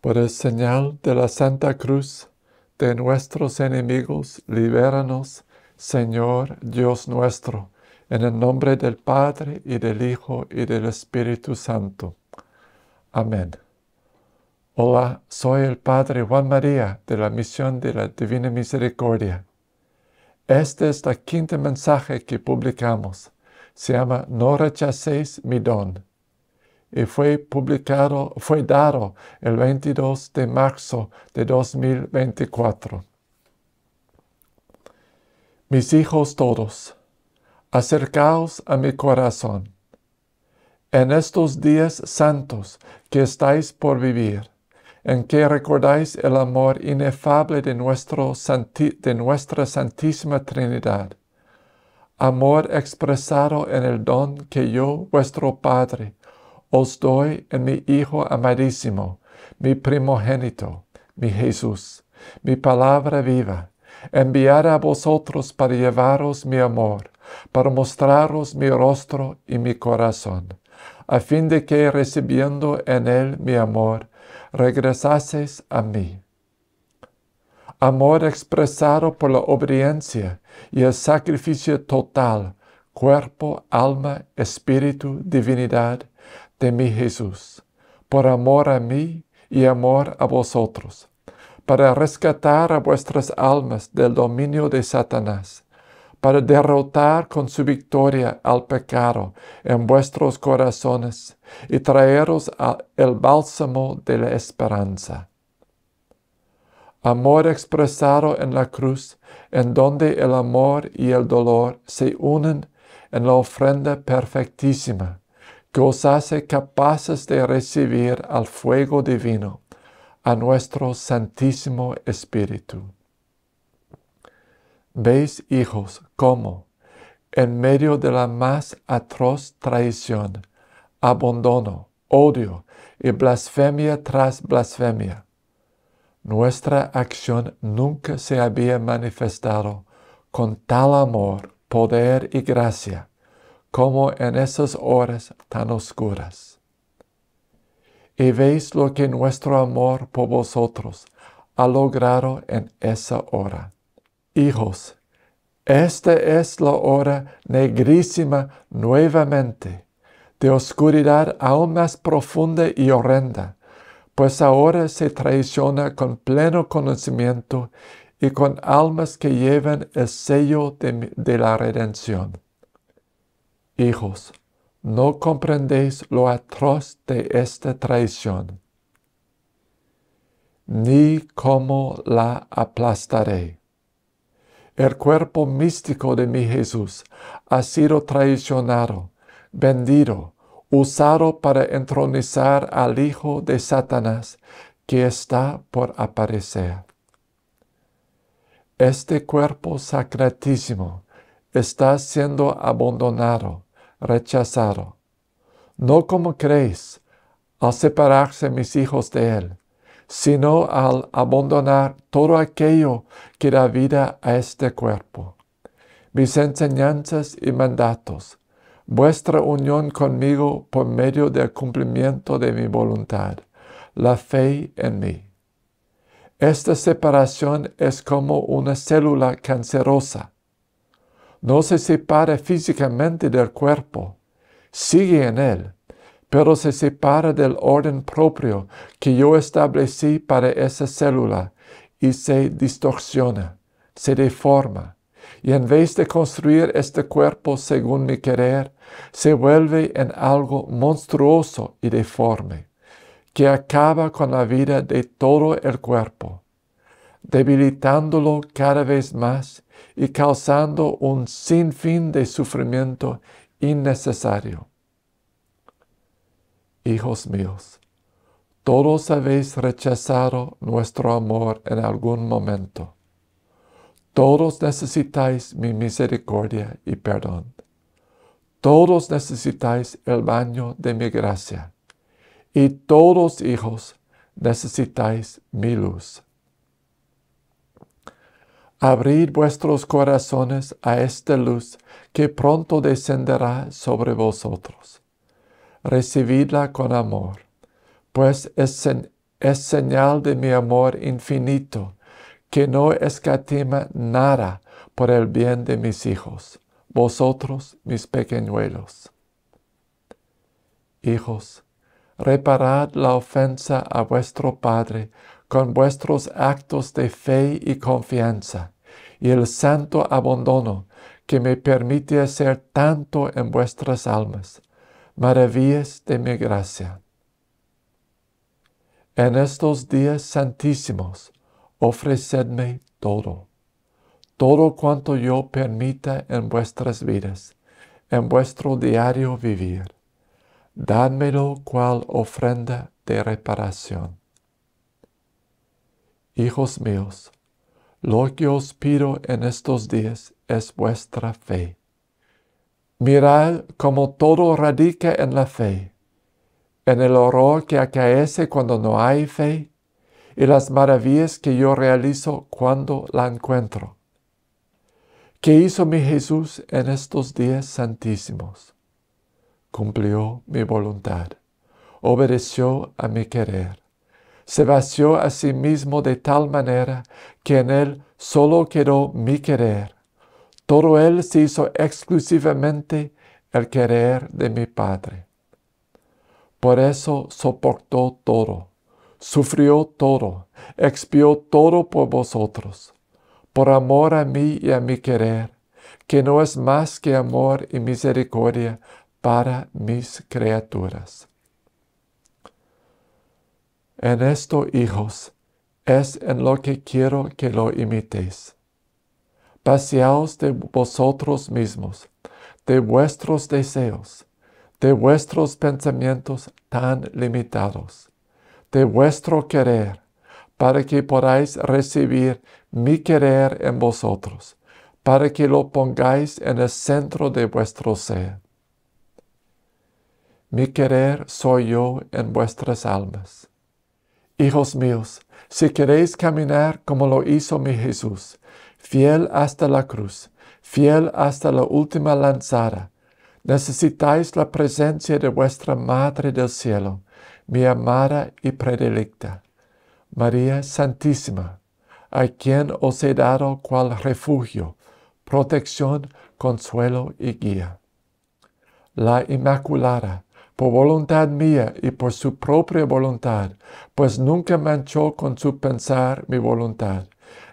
Por el señal de la Santa Cruz de nuestros enemigos, libéranos, Señor Dios nuestro, en el nombre del Padre y del Hijo y del Espíritu Santo. Amén. Hola, soy el Padre Juan María de la Misión de la Divina Misericordia. Este es el quinto mensaje que publicamos. Se llama No rechacéis mi don y eh, fue publicado, fue dado el 22 de marzo de 2024. Mis hijos todos, acercaos a mi corazón. En estos días santos que estáis por vivir, en que recordáis el amor inefable de, nuestro, de nuestra Santísima Trinidad, amor expresado en el don que yo, vuestro Padre, os doy en mi Hijo amadísimo, mi primogénito, mi Jesús, mi palabra viva, enviada a vosotros para llevaros mi amor, para mostraros mi rostro y mi corazón, a fin de que recibiendo en él mi amor, regresaseis a mí. Amor expresado por la obediencia y el sacrificio total, cuerpo, alma, espíritu, divinidad, de mi Jesús, por amor a mí y amor a vosotros, para rescatar a vuestras almas del dominio de Satanás, para derrotar con su victoria al pecado en vuestros corazones y traeros el bálsamo de la esperanza. Amor expresado en la cruz, en donde el amor y el dolor se unen en la ofrenda perfectísima que os hace capaces de recibir al fuego divino, a nuestro Santísimo Espíritu. Veis, hijos, cómo, en medio de la más atroz traición, abandono, odio y blasfemia tras blasfemia, nuestra acción nunca se había manifestado con tal amor, poder y gracia como en esas horas tan oscuras. Y veis lo que nuestro amor por vosotros ha logrado en esa hora. Hijos, esta es la hora negrísima nuevamente, de oscuridad aún más profunda y horrenda, pues ahora se traiciona con pleno conocimiento y con almas que llevan el sello de, de la redención. Hijos, no comprendéis lo atroz de esta traición, ni cómo la aplastaré. El cuerpo místico de mi Jesús ha sido traicionado, vendido, usado para entronizar al Hijo de Satanás que está por aparecer. Este cuerpo sacratísimo está siendo abandonado rechazado. No como creéis, al separarse mis hijos de él, sino al abandonar todo aquello que da vida a este cuerpo. Mis enseñanzas y mandatos, vuestra unión conmigo por medio del cumplimiento de mi voluntad, la fe en mí. Esta separación es como una célula cancerosa no se separa físicamente del cuerpo, sigue en él, pero se separa del orden propio que yo establecí para esa célula y se distorsiona, se deforma, y en vez de construir este cuerpo según mi querer, se vuelve en algo monstruoso y deforme, que acaba con la vida de todo el cuerpo, debilitándolo cada vez más y causando un sinfín de sufrimiento innecesario. Hijos míos, todos habéis rechazado nuestro amor en algún momento. Todos necesitáis mi misericordia y perdón. Todos necesitáis el baño de mi gracia. Y todos, hijos, necesitáis mi luz. Abrid vuestros corazones a esta luz que pronto descenderá sobre vosotros. Recibidla con amor, pues es, señal de mi amor infinito que no escatima nada por el bien de mis hijos, vosotros mis pequeñuelos. Hijos, reparad la ofensa a vuestro Padre con vuestros actos de fe y confianza, y el santo abandono que me permite hacer tanto en vuestras almas, maravillas de mi gracia. En estos días santísimos, ofrecedme todo, todo cuanto yo permita en vuestras vidas, en vuestro diario vivir. Dádmelo cual ofrenda de reparación. Hijos míos, lo que os pido en estos días es vuestra fe. Mirad cómo todo radica en la fe, en el horror que acaece cuando no hay fe y las maravillas que yo realizo cuando la encuentro. ¿Qué hizo mi Jesús en estos días santísimos? Cumplió mi voluntad, obedeció a mi querer se vació a sí mismo de tal manera que en él solo quedó mi querer. Todo él se hizo exclusivamente el querer de mi Padre. Por eso soportó todo, sufrió todo, expió todo por vosotros, por amor a mí y a mi querer, que no es más que amor y misericordia para mis criaturas. En esto, hijos, es en lo que quiero que lo imitéis. Paseaos de vosotros mismos, de vuestros deseos, de vuestros pensamientos tan limitados, de vuestro querer, para que podáis recibir mi querer en vosotros, para que lo pongáis en el centro de vuestro ser. Mi querer soy yo en vuestras almas Hijos míos, si queréis caminar como lo hizo mi Jesús, fiel hasta la cruz, fiel hasta la última lanzada, necesitáis la presencia de vuestra Madre del Cielo, mi amada y predilecta, María Santísima, a quien os he dado cual refugio, protección, consuelo y guía. La Inmaculada, por voluntad mía y por su propia voluntad, pues nunca manchó con su pensar mi voluntad,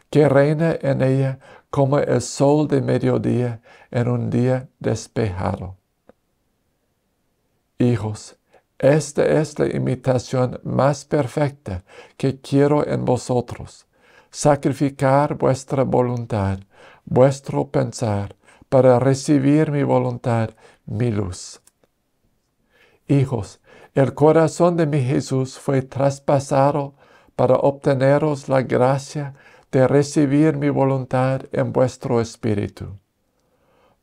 que reina en ella como el sol de mediodía en un día despejado. Hijos, esta es la imitación más perfecta que quiero en vosotros, sacrificar vuestra voluntad, vuestro pensar, para recibir mi voluntad, mi luz hijos. El corazón de mi Jesús fue traspasado para obteneros la gracia de recibir mi voluntad en vuestro espíritu.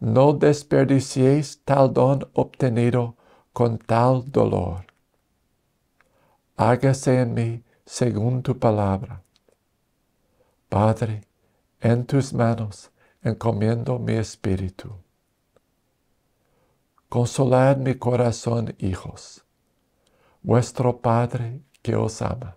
No desperdiciéis tal don obtenido con tal dolor. Hágase en mí según tu palabra. Padre, en tus manos encomiendo mi espíritu. Consolad mi corazón, hijos, vuestro Padre que os ama.